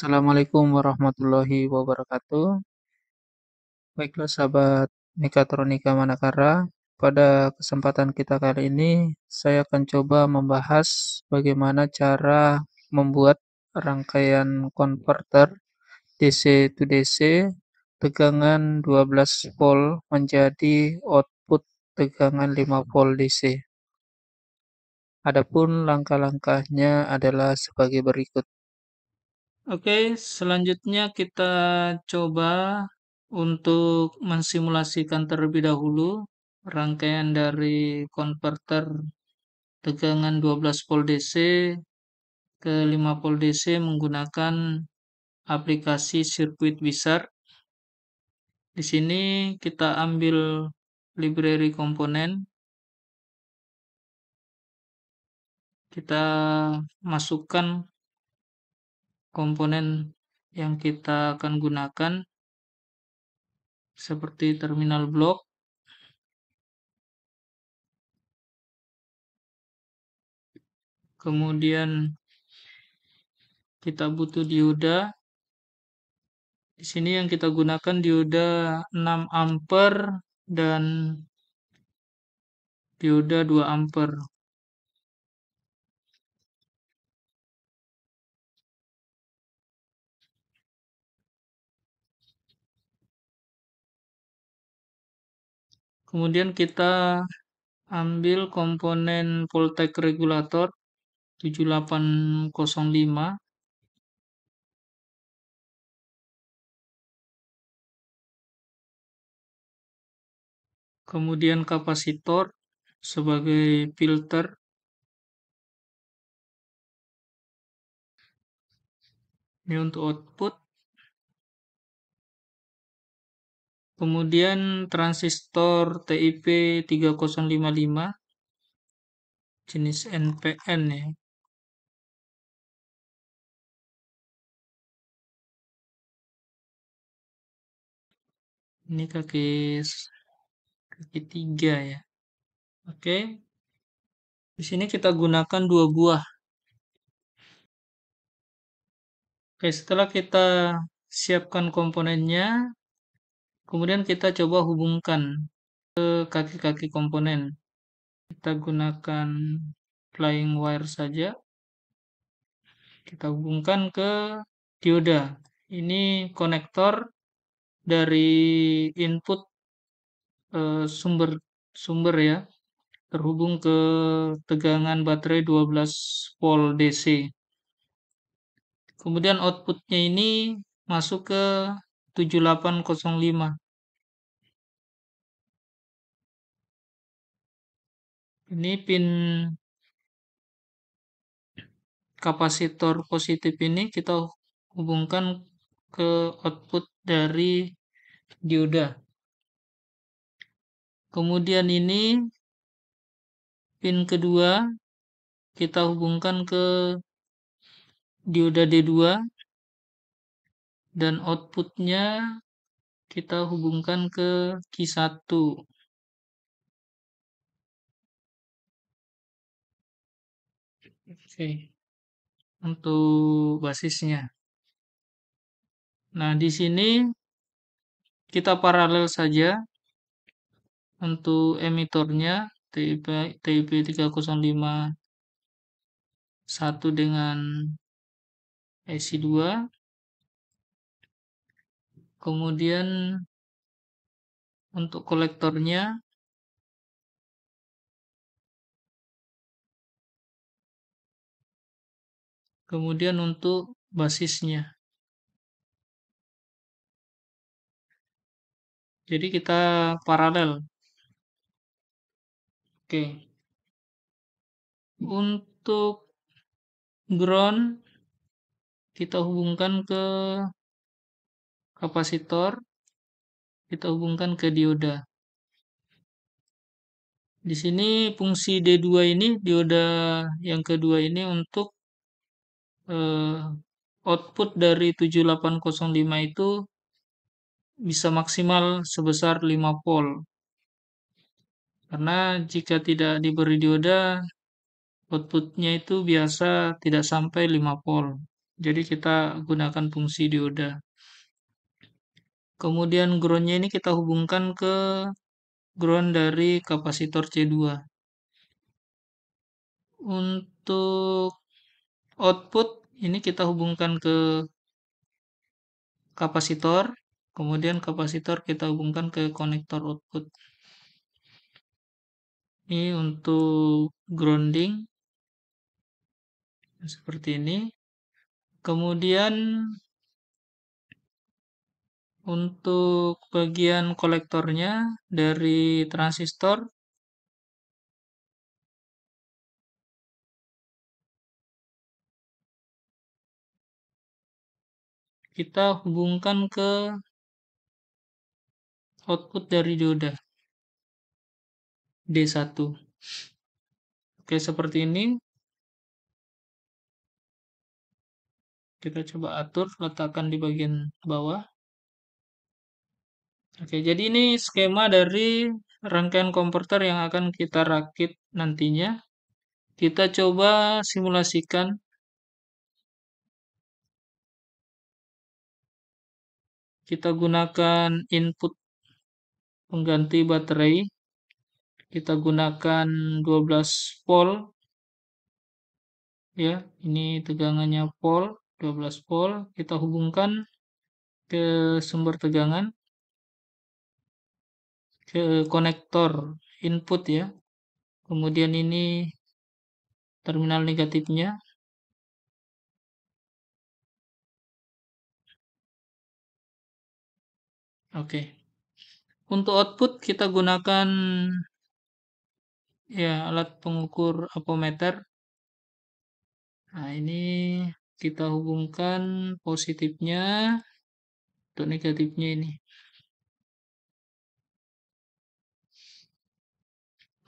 Assalamualaikum warahmatullahi wabarakatuh. Baiklah sahabat mekatronika manakara, pada kesempatan kita kali ini saya akan coba membahas bagaimana cara membuat rangkaian konverter DC to DC tegangan 12 volt menjadi output tegangan 5 volt DC. Adapun langkah-langkahnya adalah sebagai berikut. Oke, selanjutnya kita coba untuk mensimulasikan terlebih dahulu rangkaian dari konverter tegangan 12 volt DC ke 5 volt DC menggunakan aplikasi sirkuit besar. Di sini kita ambil library komponen. Kita masukkan komponen yang kita akan gunakan seperti terminal block. kemudian kita butuh dioda di sini yang kita gunakan dioda 6 ampere dan dioda 2 ampere Kemudian kita ambil komponen voltage regulator 7805 kemudian kapasitor sebagai filter ini untuk output Kemudian transistor TIP 3055 jenis NPN ya. Ini kaki kaki tiga ya. Oke. Di sini kita gunakan dua buah. Oke, setelah kita siapkan komponennya, Kemudian kita coba hubungkan ke kaki-kaki komponen. Kita gunakan flying wire saja. Kita hubungkan ke dioda. Ini konektor dari input e, sumber sumber ya terhubung ke tegangan baterai 12 volt DC. Kemudian outputnya ini masuk ke tujuh ini pin kapasitor positif ini kita hubungkan ke output dari dioda kemudian ini pin kedua kita hubungkan ke dioda D2 dan outputnya kita hubungkan ke Q1. Oke, untuk basisnya. Nah, di sini kita paralel saja untuk emitornya TIP, TIP 305 1 dengan IC2 Kemudian untuk kolektornya kemudian untuk basisnya jadi kita paralel oke untuk ground kita hubungkan ke kapasitor kita hubungkan ke dioda. Di sini fungsi D2 ini dioda yang kedua ini untuk eh, output dari 7805 itu bisa maksimal sebesar 5 volt. Karena jika tidak diberi dioda outputnya itu biasa tidak sampai 5 volt. Jadi kita gunakan fungsi dioda. Kemudian groundnya ini kita hubungkan ke ground dari kapasitor C2. Untuk output ini kita hubungkan ke kapasitor, kemudian kapasitor kita hubungkan ke konektor output. Ini untuk grounding seperti ini. Kemudian untuk bagian kolektornya dari transistor kita hubungkan ke output dari dioda D1 oke seperti ini kita coba atur letakkan di bagian bawah Oke, jadi ini skema dari rangkaian komputer yang akan kita rakit nantinya. Kita coba simulasikan. Kita gunakan input pengganti baterai. Kita gunakan 12 volt. Ya, ini tegangannya volt, 12 volt. Kita hubungkan ke sumber tegangan ke konektor input ya. Kemudian ini terminal negatifnya. Oke. Untuk output kita gunakan ya alat pengukur apometer. Nah, ini kita hubungkan positifnya untuk negatifnya ini.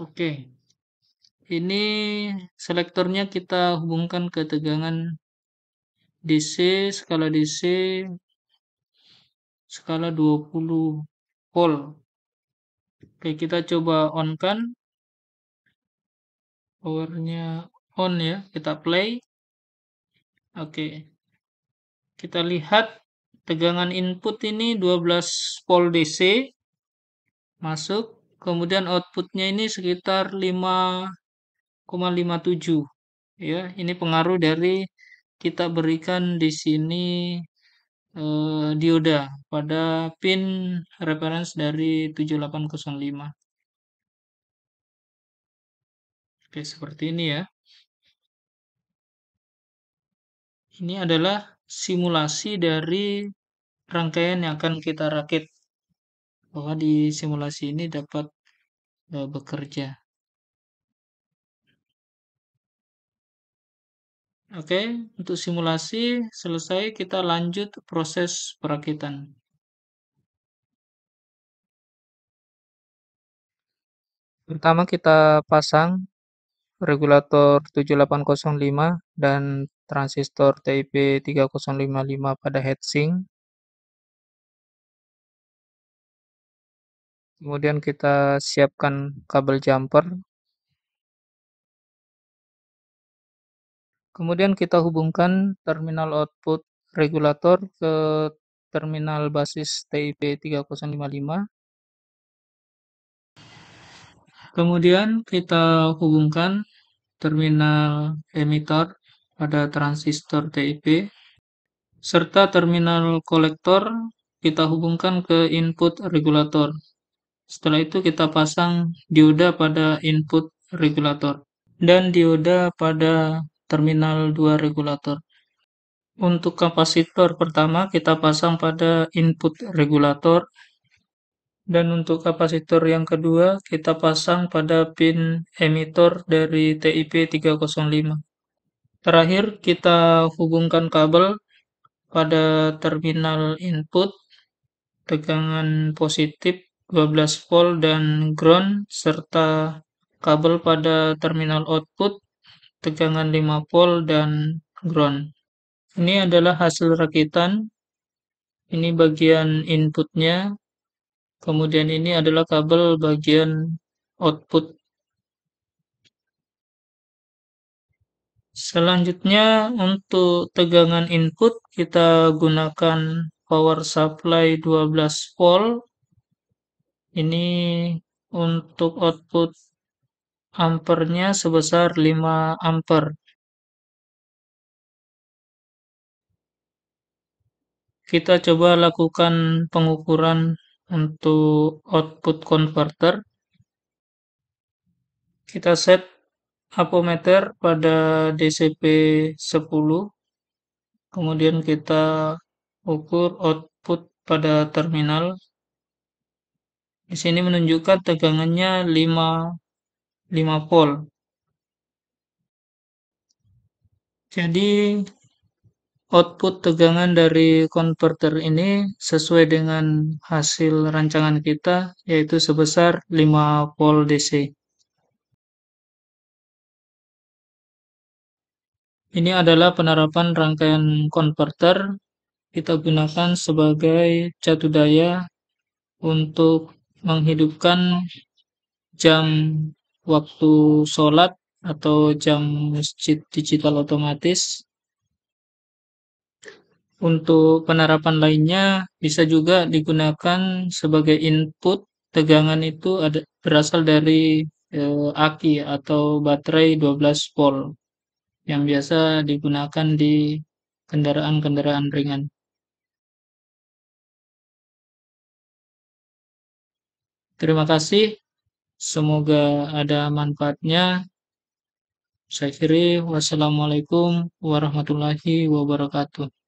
Oke. Ini selektornya kita hubungkan ke tegangan DC, skala DC, skala 20 volt. Oke, kita coba on kan. Powernya on ya, kita play. Oke. Kita lihat tegangan input ini 12 volt DC masuk kemudian outputnya ini sekitar 5,57 ya ini pengaruh dari kita berikan di sini eh, dioda pada pin reference dari 7805 Oke, seperti ini ya. Ini adalah simulasi dari rangkaian yang akan kita rakit bahwa di simulasi ini dapat uh, bekerja. Oke, untuk simulasi selesai kita lanjut proses perakitan. Pertama kita pasang regulator 7805 dan transistor TIP 3055 pada heatsink Kemudian kita siapkan kabel jumper. Kemudian kita hubungkan terminal output regulator ke terminal basis TIP 3055. Kemudian kita hubungkan terminal emitter pada transistor TIP serta terminal kolektor kita hubungkan ke input regulator setelah itu kita pasang dioda pada input regulator dan dioda pada terminal 2 regulator. Untuk kapasitor pertama kita pasang pada input regulator dan untuk kapasitor yang kedua kita pasang pada pin emitor dari TIP 305. Terakhir kita hubungkan kabel pada terminal input tegangan positif 12 volt dan ground serta kabel pada terminal output tegangan 5 volt dan ground. Ini adalah hasil rakitan. Ini bagian inputnya. Kemudian ini adalah kabel bagian output. Selanjutnya untuk tegangan input kita gunakan power supply 12 volt ini untuk output ampernya sebesar 5 ampere. Kita coba lakukan pengukuran untuk output converter. Kita set apometer pada DCP 10. Kemudian kita ukur output pada terminal di sini menunjukkan tegangannya 5 5 volt. Jadi output tegangan dari konverter ini sesuai dengan hasil rancangan kita yaitu sebesar 5 volt DC. Ini adalah penerapan rangkaian konverter kita gunakan sebagai catu daya untuk menghidupkan jam waktu sholat atau jam masjid digital otomatis. Untuk penerapan lainnya bisa juga digunakan sebagai input tegangan itu ada, berasal dari e, aki atau baterai 12 volt yang biasa digunakan di kendaraan-kendaraan ringan. Terima kasih. Semoga ada manfaatnya. Saya kiri, wassalamualaikum warahmatullahi wabarakatuh.